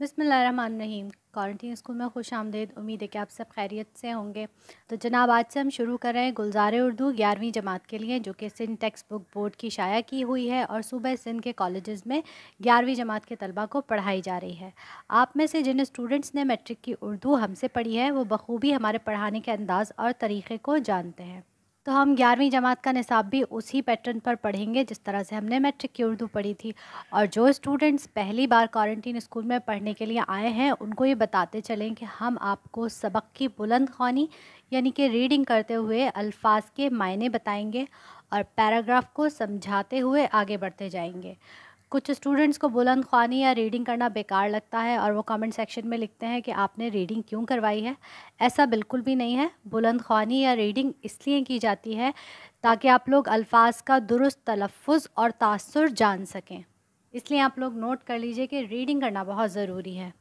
बिसमीम quarantine school में खुश आमदेद उम्मीद है कि आप सब खैरियत से होंगे तो जनाब आज से हम शुरू कर रहे हैं गुलजार उर्दू ग्यारहवीं जमात के लिए जो कि सिंध टेक्स्ट बुक बोर्ड की शाया की हुई है और सुबह सिंध के कॉलेज़ में ग्यारहवीं जमात के तलबा को पढ़ाई जा रही है आप में से जिन स्टूडेंट्स ने मेट्रिक की उर्दू हमसे पढ़ी है वो बखूबी हमारे पढ़ाने के अंदाज़ और तरीक़े को जानते हैं तो हम ग्यारहवीं जमात का निसाब भी उसी पैटर्न पर पढ़ेंगे जिस तरह से हमने मैट्रिक की उर्दू पढ़ी थी और जो स्टूडेंट्स पहली बार क्वारंटीन स्कूल में पढ़ने के लिए आए हैं उनको ये बताते चलें कि हम आपको सबक की बुलंद खानी यानी कि रीडिंग करते हुए अल्फाज के मायने बताएंगे और पैराग्राफ को समझाते हुए आगे बढ़ते जाएंगे कुछ स्टूडेंट्स को बुलंद खानी या रीडिंग करना बेकार लगता है और वो कमेंट सेक्शन में लिखते हैं कि आपने रीडिंग क्यों करवाई है ऐसा बिल्कुल भी नहीं है बुलंद खानी या रीडिंग इसलिए की जाती है ताकि आप लोग अल्फाज का दुरुस्त तलफ़ और तासर जान सकें इसलिए आप लोग नोट कर लीजिए कि रीडिंग करना बहुत ज़रूरी है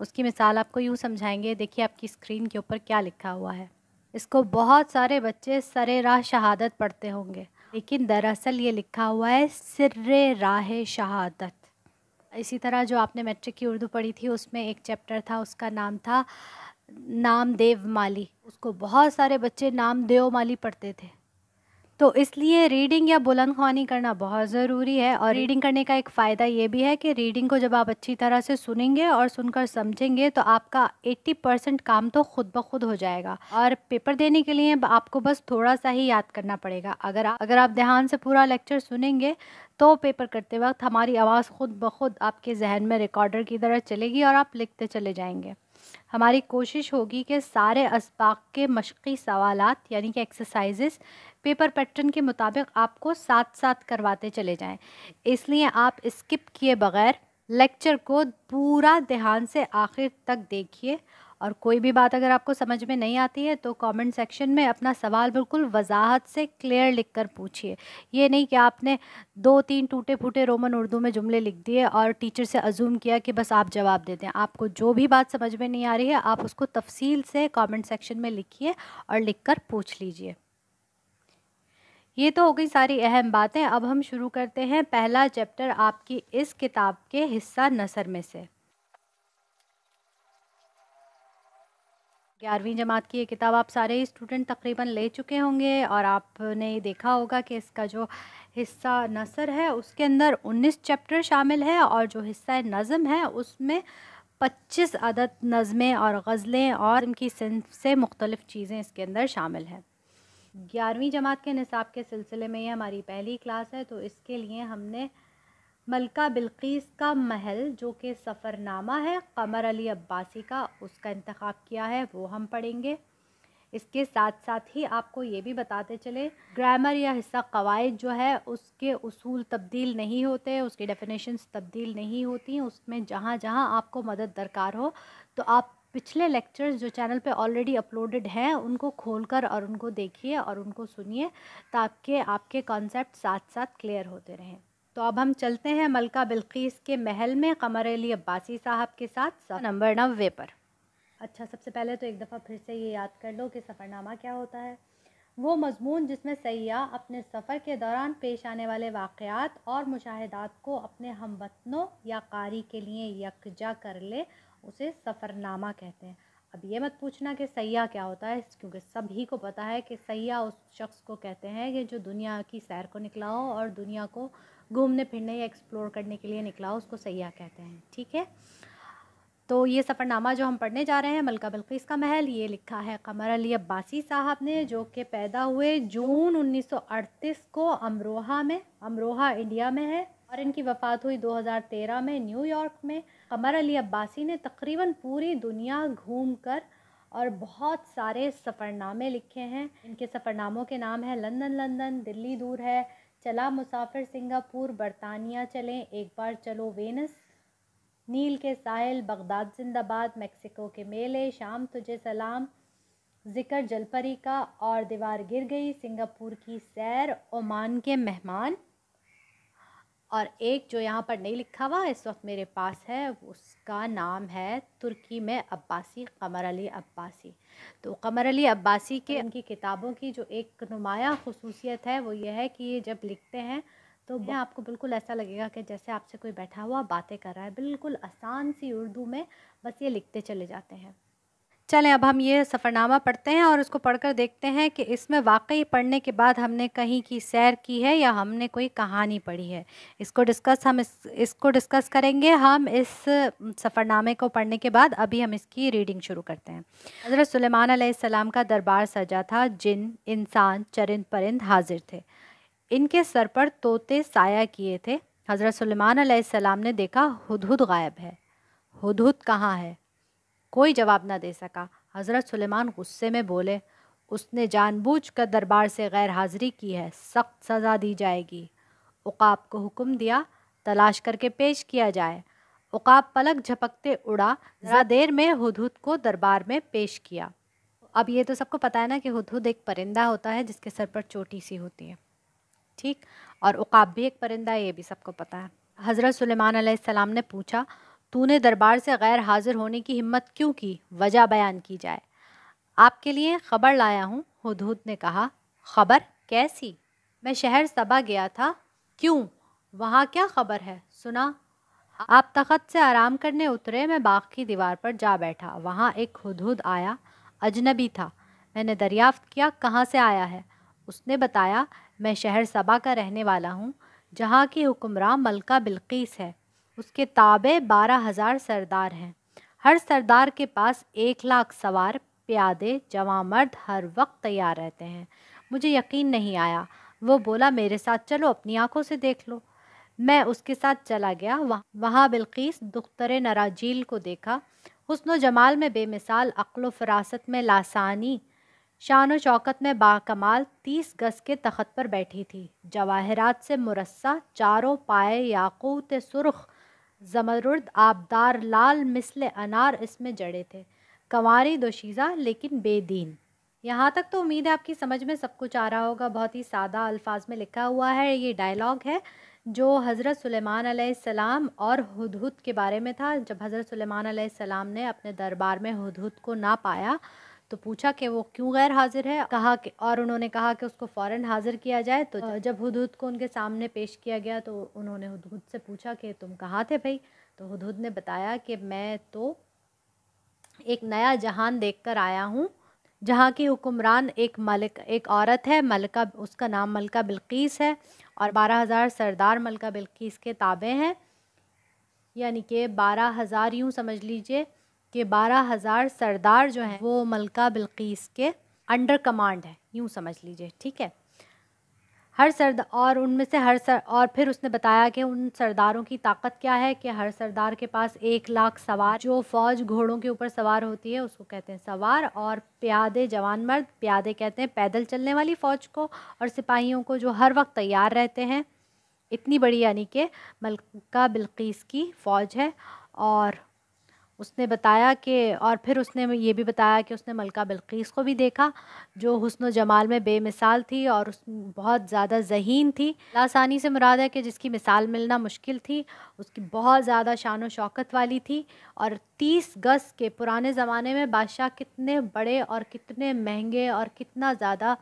उसकी मिसाल आपको यूँ समझाएंगे देखिए आपकी स्क्रीन के ऊपर क्या लिखा हुआ है इसको बहुत सारे बच्चे सरे राह शहादत पढ़ते होंगे लेकिन दरअसल ये लिखा हुआ है सिर राह शहादत इसी तरह जो आपने मैट्रिक की उर्दू पढ़ी थी उसमें एक चैप्टर था उसका नाम था नाम देव माली उसको बहुत सारे बच्चे नाम देव माली पढ़ते थे तो इसलिए रीडिंग या बुलंद खानी करना बहुत ज़रूरी है और रीडिंग हम्म। करने का एक फ़ायदा ये भी है कि रीडिंग को जब आप अच्छी तरह से सुनेंगे और सुनकर समझेंगे तो आपका 80 परसेंट काम तो खुद ब खुद हो जाएगा और पेपर देने के लिए आपको बस थोड़ा सा ही याद करना पड़ेगा अगर आ, अगर आप ध्यान से पूरा लेक्चर सुनेंगे तो पेपर करते वक्त हमारी आवाज़ खुद ब खुद आपके जहन में रिकॉर्डर की तरह चलेगी और आप लिखते चले जाएंगे हमारी कोशिश होगी कि सारे इसबाक के मशक़ी सवाल यानी कि एक्सरसाइजेस पेपर पैटर्न के मुताबिक आपको साथ साथ करवाते चले जाएं इसलिए आप स्किप किए बगैर लेक्चर को पूरा ध्यान से आखिर तक देखिए और कोई भी बात अगर आपको समझ में नहीं आती है तो कमेंट सेक्शन में अपना सवाल बिल्कुल वजाहत से क्लियर लिखकर पूछिए ये नहीं कि आपने दो तीन टूटे फूटे रोमन उर्दू में जुमले लिख दिए और टीचर से अजूम किया कि बस आप जवाब दे दें आपको जो भी बात समझ में नहीं आ रही है आप उसको तफसील से कॉमेंट सेक्शन में लिखिए और लिख पूछ लीजिए ये तो हो गई सारी अहम बातें अब हम शुरू करते हैं पहला चैप्टर आपकी इस किताब के हिस्सा नसर में से ग्यारहवीं जमात की ये किताब आप सारे ही स्टूडेंट तकरीबन ले चुके होंगे और आपने देखा होगा कि इसका जो हिस्सा नसर है उसके अंदर 19 चैप्टर शामिल है और जो हिस्सा नज़म है उसमें 25 अदद नज़में और गज़लें और इनकी सिंफ से मुख्तलिफ़ चीज़ें इसके अंदर शामिल हैं ग्यारहवीं जमात के निसाब के सिलसिले में ये हमारी पहली क्लास है तो इसके लिए हमने मलका बिल्कीस का महल जो कि सफ़रनामा है कमर अली अब्बासी का उसका इंतखब किया है वो हम पढ़ेंगे इसके साथ साथ ही आपको ये भी बताते चले ग्रामर या हिस्सा कवायद जो है उसके असूल तब्दील नहीं होते उसके डेफिनेशंस तब्दील नहीं होती उसमें जहाँ जहाँ आपको मदद दरकार हो तो आप पिछले लेक्चर्स जो चैनल पे ऑलरेडी अपलोडेड हैं उनको खोलकर और उनको देखिए और उनको सुनिए ताकि आपके कॉन्सेप्ट साथ साथ क्लियर होते रहें तो अब हम चलते हैं मलका बिल्कीस के महल में कमर अली अब्बासी साहब के साथ नंबर नब्बे पर अच्छा सबसे पहले तो एक दफ़ा फिर से ये याद कर लो कि सफ़रनामा क्या होता है वो मजमून जिसमें सयाह अपने सफ़र के दौरान पेश आने वाले वाक़ात और मुशाहदात को अपने हम वतनों या कारी के लिए यकजा कर ले उसे सफ़रनामा कहते हैं अब ये मत पूछना कि सयाह क्या होता है क्योंकि सभी को पता है कि सयाह उस शख्स को कहते हैं कि जो दुनिया की सैर को निकला हो और दुनिया को घूमने फिरने या एक्सप्लोर करने के लिए निकला उसको सयाह कहते हैं ठीक है तो ये सफ़रनामा जो हम पढ़ने जा रहे हैं मलका बल्कीस का महल ये लिखा है कमर अली अब्बासी साहब ने जो कि पैदा हुए जून 1938 को अमरोहा में अमरोहा इंडिया में है और इनकी वफ़ात हुई 2013 में न्यूयॉर्क में कमर अली अब्बासी ने तकरीबन पूरी दुनिया घूम कर और बहुत सारे सफ़रनामे लिखे हैं इनके सफ़रनामों के नाम हैं लंदन लंदन दिल्ली दूर है चला मुसाफिर सिंगापुर बरतानिया चलें एक बार चलो वेनस नील के साहिल बगदाद जिंदाबाद मेक्सिको के मेले शाम तुझे सलाम जिक्र जलपरी का और दीवार गिर गई सिंगापुर की सैर ओमान के मेहमान और एक जो यहाँ पर नहीं लिखा हुआ इस वक्त मेरे पास है उसका नाम है तुर्की में अब्बासी कमर अली अब्बासी तो कमर अली अब्बासी के उनकी किताबों की जो एक नुमाया खसूसियत है वो ये है कि ये जब लिखते हैं तो मैं आपको बिल्कुल ऐसा लगेगा कि जैसे आपसे कोई बैठा हुआ बातें कर रहा है बिल्कुल आसान सी उर्दू में बस ये लिखते चले जाते हैं चलें अब हम ये सफ़रनामा पढ़ते हैं और उसको पढ़कर देखते हैं कि इसमें वाकई पढ़ने के बाद हमने कहीं की सैर की है या हमने कोई कहानी पढ़ी है इसको डिस्कस हम इस इसको डिस्कस करेंगे हम इस सफ़रनामे को पढ़ने के बाद अभी हम इसकी रीडिंग शुरू करते हैं हज़रत सुलेमान सलाम का दरबार सजा था जिन इंसान चरिंद परिंद हाजिर थे इनके सर पर तोते साया किए थे हज़रत सुलेमान सलाम ने देखा हद गायब है हद कहाँ है कोई जवाब ना दे सका हज़रत सुलेमान गुस्से में बोले उसने जानबूझ कर दरबार से गैर हाज़िरी की है सख्त सज़ा दी जाएगी उकाब को हुक्म दिया तलाश करके पेश किया जाए उकाब पलक झपकते उड़ा ज़रा देर में हद को दरबार में पेश किया अब ये तो सबको पता है ना कि हद एक परिंदा होता है जिसके सर पर चोटी सी होती है ठीक और उकाब भी एक परिंदा है ये भी सबको पता है हज़रत सुलेमान सलाम ने पूछा तूने दरबार से गैर हाजिर होने की हिम्मत क्यों की वजह बयान की जाए आपके लिए खबर लाया हूँ हदूद ने कहा खबर कैसी मैं शहर सबा गया था क्यों वहाँ क्या खबर है सुना आप तखत से आराम करने उतरे मैं बाग की दीवार पर जा बैठा वहाँ एक हदूद आया अजनबी था मैंने दरियाफ्त किया कहाँ से आया है उसने बताया मैं शहर सबा का रहने वाला हूँ जहाँ की हुक्मरान मलका बिल्कीस है उसके ताबे बारह हज़ार सरदार हैं हर सरदार के पास एक लाख सवार प्यादे जवा मर्द हर वक्त तैयार रहते हैं मुझे यकीन नहीं आया वो बोला मेरे साथ चलो अपनी आंखों से देख लो मैं उसके साथ चला गया वहाँ वहाँ बिल्कीस दुख्तर नराजील को देखा हसन जमाल में बेमिसाल अक्ल फरासत में लासानी शान व शौकत में बाकमाल तीस गज के तखत पर बैठी थी जवाहरात से मुरस्सा चारों पाए याकूत सुरख ज़मरुद आबदार लाल मिसल अनार इसमें जड़े थे कंवारी दोशीज़ा लेकिन बेदीन यहाँ तक तो उम्मीद है आपकी समझ में सब कुछ आ रहा होगा बहुत ही सादा अल्फाज में लिखा हुआ है ये डायलॉग है जो हज़रत सुलेमान सलाम और हदहुद के बारे में था जब हज़रत सुलेमान सलाम ने अपने दरबार में हदहुद को ना पाया तो पूछा कि वो क्यों गैर हाजिर है कहा कि और उन्होंने कहा कि उसको फ़ौरन हाजिर किया जाए तो हाँ। जब हदूद को उनके सामने पेश किया गया तो उन्होंने हदूद से पूछा कि तुम कहाँ थे भाई तो हदूद ने बताया कि मैं तो एक नया जहान देख कर आया हूँ जहाँ की हुक्मरान एक मलिक एक औरत है मलका उसका नाम मलका बिल्कीस है और बारह हज़ार सरदार मलका बिल्कीस के ताबे हैं यानी कि बारह हज़ार यूँ समझ लीजिए के बारह हज़ार सरदार जो हैं वो मलका बिल्कीस के अंडर कमांड है यूँ समझ लीजिए ठीक है हर सरदार और उनमें से हर सर और फिर उसने बताया कि उन सरदारों की ताकत क्या है कि हर सरदार के पास एक लाख सवार जो फौज घोड़ों के ऊपर सवार होती है उसको कहते हैं सवार और प्यादे जवान मर्द प्यादे कहते हैं पैदल चलने वाली फ़ौज को और सिपाहियों को जो हर वक्त तैयार रहते हैं इतनी बड़ी यानी कि मलका बिल्कीस की फ़ौज है और उसने बताया कि और फिर उसने ये भी बताया कि उसने मलका बिल्कीस को भी देखा जो व जमाल में बेमिसाल थी और उस बहुत ज़्यादा जहीन थी लासानी से मुराद है कि जिसकी मिसाल मिलना मुश्किल थी उसकी बहुत ज़्यादा शान व शौकत वाली थी और तीस गज़ के पुराने ज़माने में बादशाह कितने बड़े और कितने महंगे और कितना ज़्यादा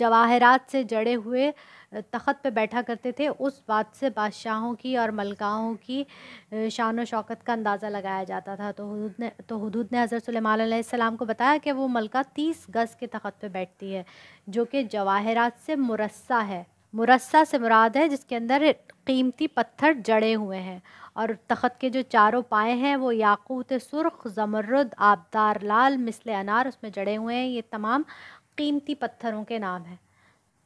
जवाहरात से जड़े हुए तख़त पे बैठा करते थे उस बात से बादशाहों की और मलकाओं की शान व शौकत का अंदाज़ा लगाया जाता था तो हदूद ने तो हदूद ने हज़रत सलेमान को बताया कि वो मलका तीस गज़ के तख़त पे बैठती है जो कि जवाहरात से मुरस्सा है मुरस्सा से मुराद है जिसके अंदर कीमती पत्थर जड़े हुए हैं और तख़त के जो चारों पाए हैं वो याकूत सुरख़ ज़मरुद आबदार लाल मिसल अनार उसमें जड़े हुए हैं ये तमाम कीमती पत्थरों के नाम हैं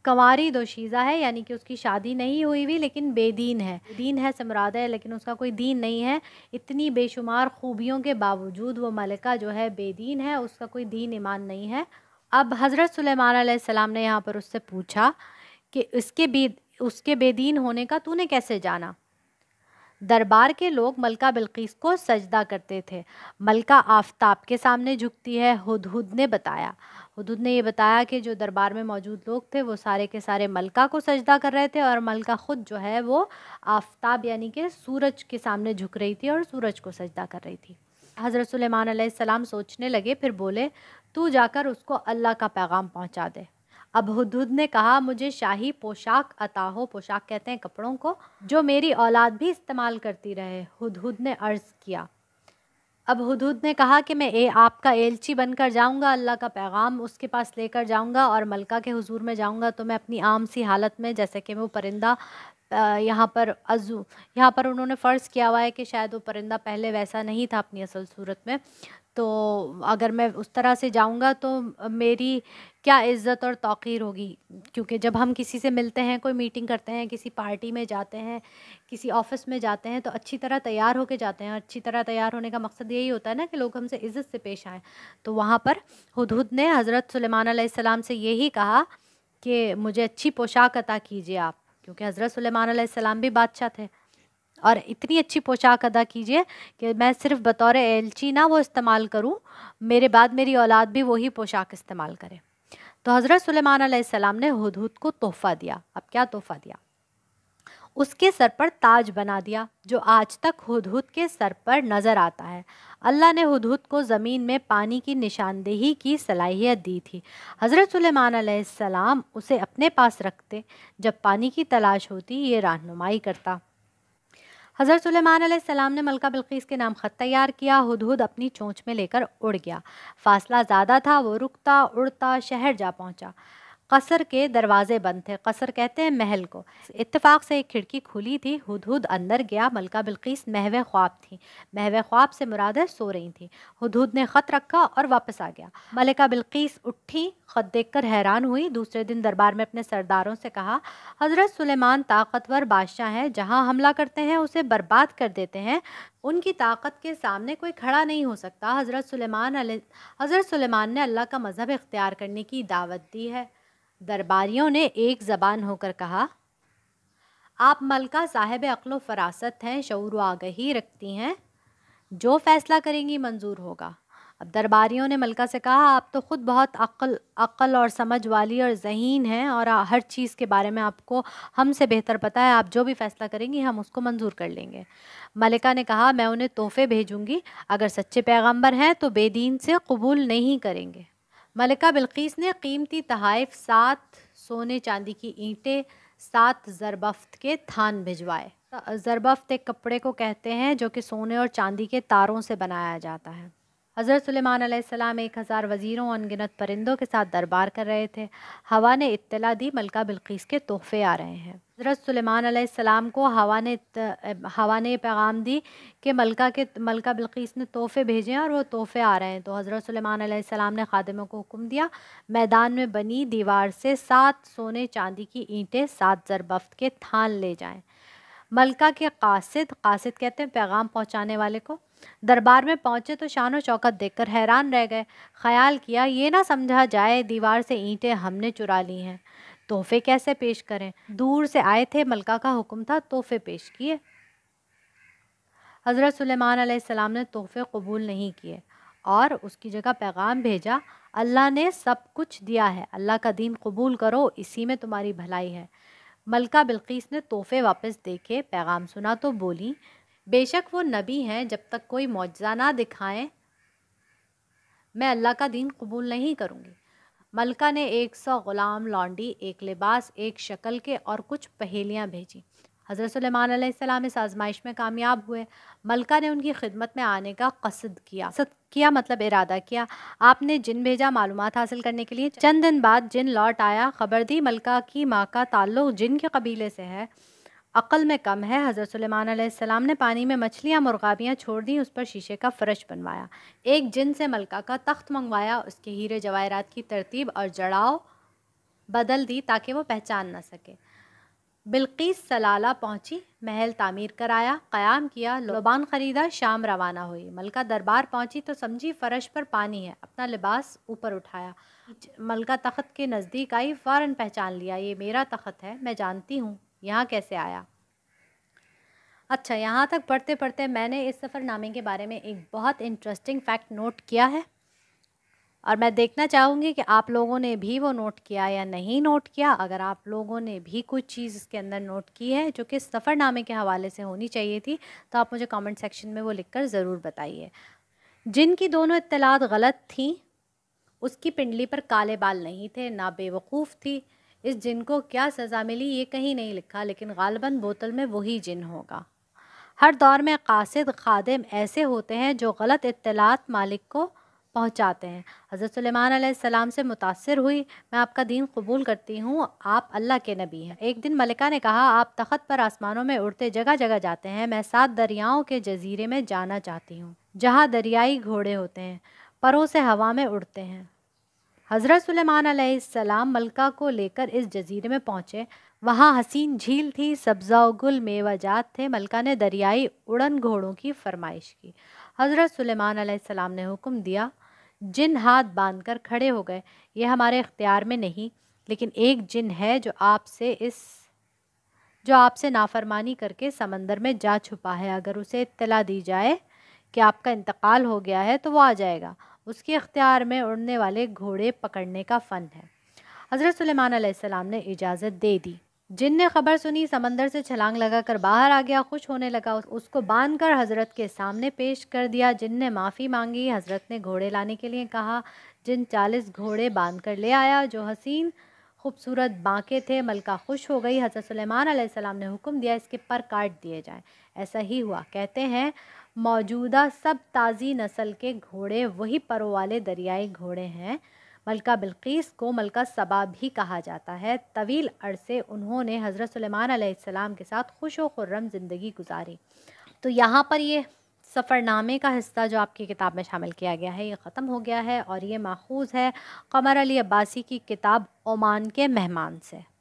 कंवारी दोशीज़ा है यानी कि उसकी शादी नहीं हुई हुई लेकिन बेदीन है दीन है समरादा है लेकिन उसका कोई दीन नहीं है इतनी बेशुमार खूबियों के बावजूद वो मलिका जो है बेदीन है उसका कोई दीन ईमान नहीं है अब हज़रत सुलेमान सलाम ने यहाँ पर उससे पूछा कि इसके बेद उसके बेदीन होने का तूने कैसे जाना दरबार के लोग मलका बिल्किस को सजदा करते थे मलका आफताब के सामने झुकती है हुद हुद ने बताया हदूद ने यह बताया कि जो दरबार में मौजूद लोग थे वो सारे के सारे मलका को सजदा कर रहे थे और मलका ख़ुद जो है वो आफ्ताब यानी कि सूरज के सामने झुक रही थी और सूरज को सजदा कर रही थी हज़रत सुलेमान सलाम सोचने लगे फिर बोले तू जाकर उसको अल्लाह का पैगाम पहुँचा दे अब हदूद ने कहा मुझे शाही पोशाक अता हो पोशाक कहते हैं कपड़ों को जो मेरी औलाद भी इस्तेमाल करती रहे हदूद ने अर्ज़ किया अब हदूद ने कहा कि मैं ए आपका एलची बनकर जाऊंगा अल्लाह का पैगाम उसके पास लेकर जाऊंगा और मलका के हुजूर में जाऊंगा तो मैं अपनी आम सी हालत में जैसे कि वो परिंदा यहाँ पर अजू यहाँ पर उन्होंने फ़र्ज़ किया हुआ है कि शायद वो परिंदा पहले वैसा नहीं था अपनी असल सूरत में तो अगर मैं उस तरह से जाऊँगा तो मेरी क्या इज़्ज़त और तौक़ीर होगी क्योंकि जब हम किसी से मिलते हैं कोई मीटिंग करते हैं किसी पार्टी में जाते हैं किसी ऑफ़िस में जाते हैं तो अच्छी तरह तैयार होके जाते हैं अच्छी तरह तैयार होने का मकसद यही होता है ना कि लोग हमसे इज़्ज़त से पेश आएँ तो वहाँ पर हदूद ने हज़रत सलेमान से यही कहा कि मुझे अच्छी पोशाक अता कीजिए आप क्योंकि हज़रत सलेमान भी बादशाह थे और इतनी अच्छी पोशाक अदा कीजिए कि मैं सिर्फ बतौर एलची ना वो इस्तेमाल करूँ मेरे बाद मेरी औलाद भी वही पोशाक इस्तेमाल करे तो हज़रत सुलेमान सलाम ने हदूद को तोहफ़ा दिया अब क्या तोहफ़ा दिया उसके सर पर ताज बना दिया जो आज तक हदूद के सर पर नज़र आता है अल्लाह ने हदूद को ज़मीन में पानी की निशानदेही की सलाहियत दी थी हज़रत सुलेमान सलाम उसे अपने पास रखते जब पानी की तलाश होती ये रहनुमाई करता हज़रत सलाम ने मलका बिल्कीस के नाम ख़त तैयार किया हदहुद अपनी चोंच में लेकर उड़ गया फासला ज़्यादा था वो रुकता उड़ता शहर जा पहुँचा कसर के दरवाजे बंद थे कसर कहते हैं महल को इत्तेफाक से एक खिड़की खुली थी हुद हुद अंदर गया मलका बिल्किस महव ख्वाब थी महव ख्वाब से मुराद सो रही थी हुद हुद ने ख़त रखा और वापस आ गया मलिका बिल्किस उठी ख़त देखकर हैरान हुई दूसरे दिन दरबार में अपने सरदारों से कहा हज़रत सुलेमान ताकतवर बादशाह हैं जहाँ हमला करते हैं उसे बर्बाद कर देते हैं उनकी ताकत के सामने कोई खड़ा नहीं हो सकता हज़रत सुलेमान हज़रत सुलेमान ने अल्लाह का मज़हब इख्तियार करने की दावत दी है दरबारियों ने एक ज़बान होकर कहा आप मलका साहिब अकलो फरासत हैं शौर आगही रखती हैं जो फ़ैसला करेंगी मंजूर होगा अब दरबारियों ने मलका से कहा आप तो ख़ुद बहुत अक्ल अक्ल और समझ वाली और जहीन हैं और हर चीज़ के बारे में आपको हमसे बेहतर पता है आप जो भी फ़ैसला करेंगी हम उसको मंजूर कर लेंगे मलिका ने कहा मैं उन्हें तोहफ़े भेजूँगी अगर सच्चे पैगम्बर हैं तो बेदीन से कबूल नहीं करेंगे मलिका बिल्कीस ने कीमती तहाइफ सात सोने चांदी की ईंटें सात जरबफ्त के थान भिजवाए जरबफ्त एक कपड़े को कहते हैं जो कि सोने और चांदी के तारों से बनाया जाता है हज़रत सलेमान एक हज़ार वज़ीरों अनगिनत परिंदों के साथ दरबार कर रहे थे हवा ने इत्तला दी मलका बिल्किस के तोहफे आ रहे हैं हज़रत सलेमान को हवा ने हवा ने पैगाम दी कि मलका के मलका बिल्किस ने तोहफे भेजे हैं और वो तोहफे आ रहे हैं तो हज़रत सलेमान ने खादमों को हुक्म दिया मैदान में बनी दीवार से सात सोने चांदी की ईंटें सात जरबफ्त के थान ले जाएँ मलका के कासिद कासिद कहते हैं पैगाम पहुंचाने वाले को दरबार में पहुंचे तो शान और चौकत देखकर हैरान रह गए ख्याल किया ये ना समझा जाए दीवार से ईंटें हमने चुरा ली हैं तोहफे कैसे पेश करें दूर से आए थे मलका का हुक्म था तोहफे पेश किए हज़रत सुलेमान सलाम ने तोहफे कबूल नहीं किए और उसकी जगह पैगाम भेजा अल्लाह ने सब कुछ दिया है अल्लाह का दीन कबूल करो इसी में तुम्हारी भलाई है मलका बिल्कीस ने तोहफे वापस देखे पैगाम सुना तो बोली बेशक वो नबी हैं जब तक कोई मुआजा ना दिखाएं मैं अल्लाह का दीन कबूल नहीं करूँगी मलका ने एक सौ ग़ुलाम लॉन्डी एक लिबास एक शक्ल के और कुछ पहेलियाँ भेजीं हज़रत सलेमान सलाम इस आजमाइश में कामयाब हुए मलका ने उनकी खिदमत में आने का कसद किया कसद किया मतलब इरादा किया आपने जिन भेजा मालूम हासिल करने के लिए चंद दिन बाद जिन लौट आया खबर दी मलका की माँ का ताल्लुक जिन के कबीले से है अक़ल में कम है हज़रत सलेमान ने पानी में मछलियाँ मुर्गाबियाँ छोड़ दी उस पर शीशे का फ़र्श बनवाया एक जिन से मलका का तख्त मंगवाया उसके हीरे जवाहरात की तरतीब और जड़ाव बदल दी ताकि वो पहचान ना सके बिल्किस सलाला पहुंची महल तामीर कराया क़याम किया लोबान ख़रीदा शाम रवाना हुई मलका दरबार पहुंची तो समझी फ़र्श पर पानी है अपना लिबास ऊपर उठाया मलका तख्त के नज़दीक आई फ़ौर पहचान लिया ये मेरा तख्त है मैं जानती हूँ यहाँ कैसे आया अच्छा यहाँ तक पढ़ते पढ़ते मैंने इस सफ़रनामे के बारे में एक बहुत इंटरेस्टिंग फ़ैक्ट नोट किया है और मैं देखना चाहूँगी कि आप लोगों ने भी वो नोट किया या नहीं नोट किया अगर आप लोगों ने भी कुछ चीज़ इसके अंदर नोट की है जो कि सफ़रनामे के हवाले से होनी चाहिए थी तो आप मुझे कमेंट सेक्शन में वो लिखकर ज़रूर बताइए जिनकी दोनों इतलात गलत थी उसकी पिंडली पर काले बाल नहीं थे ना बेवकूफ़ थी इस जिन को क्या सज़ा मिली ये कहीं नहीं लिखा लेकिन गालबन बोतल में वही जिन होगा हर दौर में कासद खादिम ऐसे होते हैं जो गलत इतलात मालिक को पहुँचाते हैं हज़रत सुलेमान सलाम से मुतासर हुई मैं आपका दीन कबूल करती हूँ आप अल्लाह के नबी हैं एक दिन मलिका ने कहा आप तखत पर आसमानों में उड़ते जगह जगह जाते हैं मैं सात दरियाओं के जजीरे में जाना चाहती हूँ जहाँ दरियाई घोड़े होते हैं परों से हवा में उड़ते हैं हज़रत सुलेमान मलका को लेकर इस जजीरे में पहुँचे वहाँ हसीन झील थी सब्ज़ा गुल मेवाजात थे मलका ने दरियाई उड़न घोड़ों की फरमाइश की हज़रत सुलेमान सलाम ने हुक्म दिया जिन हाथ बांध कर खड़े हो गए ये हमारे इख्तियार में नहीं लेकिन एक जिन है जो आपसे इस जो आपसे नाफरमानी करके समंदर में जा छुपा है अगर उसे इत्तला दी जाए कि आपका इंतकाल हो गया है तो वो आ जाएगा उसके इख्तियार में उड़ने वाले घोड़े पकड़ने का फ़न है हज़रत सलेमान ने इजाज़त दे दी जिन ने खबर सुनी समंदर से छलांग लगाकर बाहर आ गया खुश होने लगा उसको बांध कर हज़रत के सामने पेश कर दिया जिन ने माफ़ी मांगी हज़रत ने घोड़े लाने के लिए कहा जिन चालीस घोड़े बांध कर ले आया जो हसीन खूबसूरत बाँके थे मलका खुश हो गई हज़रत सलेमान सलाम ने हुक्म दिया इसके पर काट दिए जाए ऐसा ही हुआ कहते हैं मौजूदा सब ताज़ी नस्ल के घोड़े वही परों वाले दरियाई घोड़े हैं मलका बिल्कीस को मलका सबा भी कहा जाता है तवील अरसे उन्होंने हज़रत सलेमान के साथ खुश खुर्रम ज़िंदगी गुजारी तो यहाँ पर ये सफ़रनामे का हिस्सा जो आपकी किताब में शामिल किया गया है ये ख़त्म हो गया है और ये माखूज है कमर अली अब्बासी की किताब ओमान के मेहमान से